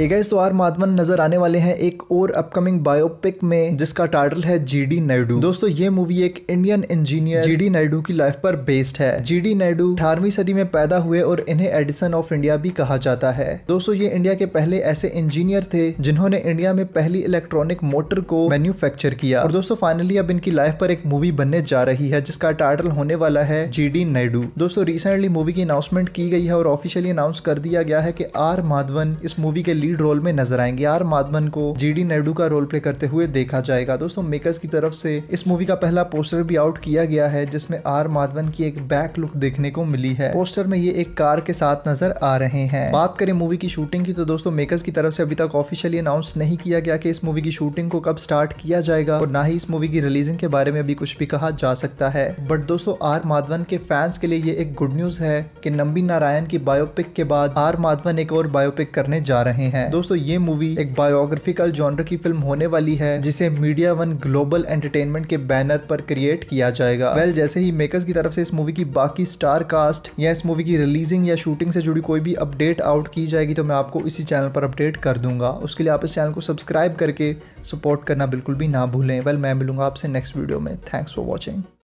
है तो आर माधवन नजर आने वाले हैं एक और अपकमिंग बायोपिक में जिसका टाइटल है जीडी नायडू दोस्तों ये मूवी एक इंडियन इंजीनियर जीडी नायडू की लाइफ पर बेस्ड है जीडी नायडू अठारवी सदी में पैदा हुए और इन्हें एडिसन ऑफ इंडिया भी कहा जाता है दोस्तों ये इंडिया के पहले ऐसे इंजीनियर थे जिन्होंने इंडिया में पहली इलेक्ट्रॉनिक मोटर को मैन्युफैक्चर किया और दोस्तों फाइनली अब इनकी लाइफ पर एक मूवी बनने जा रही है जिसका टाइटल होने वाला है डी नायडू दोस्तों रिसेंटली मूवी की अनाउंसमेंट की गई है और ऑफिशियली अनाउंस कर दिया गया है की आर माधवन इस मूवी के लीड रोल में नजर आएंगे आर माधवन को जीडी नायडू का रोल प्ले करते हुए देखा जाएगा दोस्तों मेकर्स की तरफ से इस मूवी का पहला पोस्टर भी आउट किया गया है जिसमें आर माधवन की एक बैक लुक देखने को मिली है पोस्टर में ये एक कार के साथ नजर आ रहे हैं बात करें मूवी की शूटिंग की तो दोस्तों मेकर्स की तरफ से अभी तक ऑफिशियली अनाउंस नहीं किया गया कि इस मूवी की शूटिंग को कब स्टार्ट किया जाएगा और ना ही इस मूवी की रिलीजिंग के बारे में अभी कुछ भी कहा जा सकता है बट दोस्तों आर माधवन के फैंस के लिए ये एक गुड न्यूज है कि नंबी नारायण की बायोपिक के बाद आर माधवन एक और बायोपिक करने जा रहे हैं है दोस्तों ये मूवी एक बायोग्राफिकल जॉनर की फिल्म होने वाली है जिसे मीडिया वन ग्लोबल एंटरटेनमेंट के बैनर पर क्रिएट किया जाएगा वेल जैसे ही मेकर्स की तरफ से इस मूवी की बाकी स्टार कास्ट या इस मूवी की रिलीजिंग या शूटिंग से जुड़ी कोई भी अपडेट आउट की जाएगी तो मैं आपको इसी चैनल पर अपडेट कर दूंगा उसके लिए आप इस चैनल को सब्सक्राइब करके सपोर्ट करना बिल्कुल भी ना भूलें वेल मैं मिलूंगा आपसे नेक्स्ट वीडियो में थैंक्स फॉर वॉचिंग